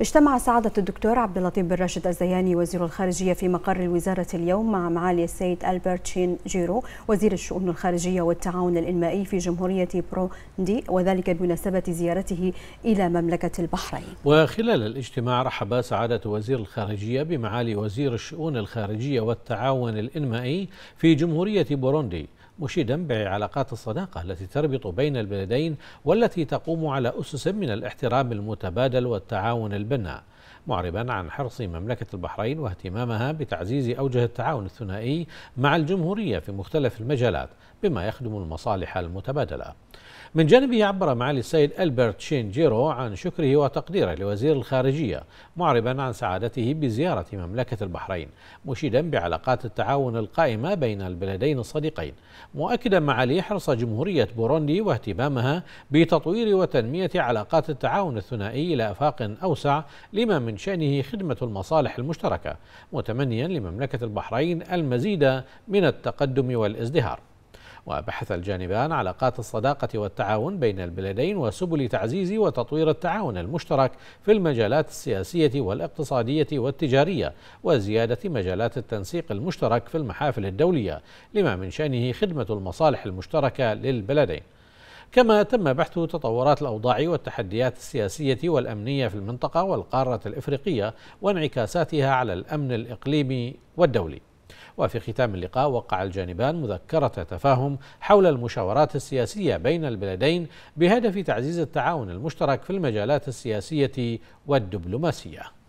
اجتمع سعادة الدكتور عبد اللطيف بن راشد الزياني وزير الخارجية في مقر الوزارة اليوم مع معالي السيد ألبرت شين جيرو وزير الشؤون الخارجية والتعاون الإنمائي في جمهورية بروندي وذلك بمناسبة زيارته إلى مملكة البحرين وخلال الاجتماع رحب سعادة وزير الخارجية بمعالي وزير الشؤون الخارجية والتعاون الإنمائي في جمهورية بوروندي مشيدا بعلاقات الصداقة التي تربط بين البلدين والتي تقوم على أسس من الاحترام المتبادل والتعاون البناء معربا عن حرص مملكة البحرين واهتمامها بتعزيز أوجه التعاون الثنائي مع الجمهورية في مختلف المجالات بما يخدم المصالح المتبادلة من جانبه عبر معالي السيد ألبرت شينجيرو عن شكره وتقديره لوزير الخارجية معربا عن سعادته بزيارة مملكة البحرين مشيدا بعلاقات التعاون القائمة بين البلدين الصديقين مؤكدا معالي حرص جمهورية بوروندي واهتمامها بتطوير وتنمية علاقات التعاون الثنائي إلى آفاق أوسع لما بما من شأنه خدمة المصالح المشتركة متمنيا لمملكة البحرين المزيد من التقدم والازدهار وبحث الجانبان علاقات الصداقة والتعاون بين البلدين وسبل تعزيز وتطوير التعاون المشترك في المجالات السياسية والاقتصادية والتجارية وزيادة مجالات التنسيق المشترك في المحافل الدولية لما من شأنه خدمة المصالح المشتركة للبلدين كما تم بحث تطورات الأوضاع والتحديات السياسية والأمنية في المنطقة والقارة الإفريقية وانعكاساتها على الأمن الإقليمي والدولي وفي ختام اللقاء وقع الجانبان مذكرة تفاهم حول المشاورات السياسية بين البلدين بهدف تعزيز التعاون المشترك في المجالات السياسية والدبلوماسية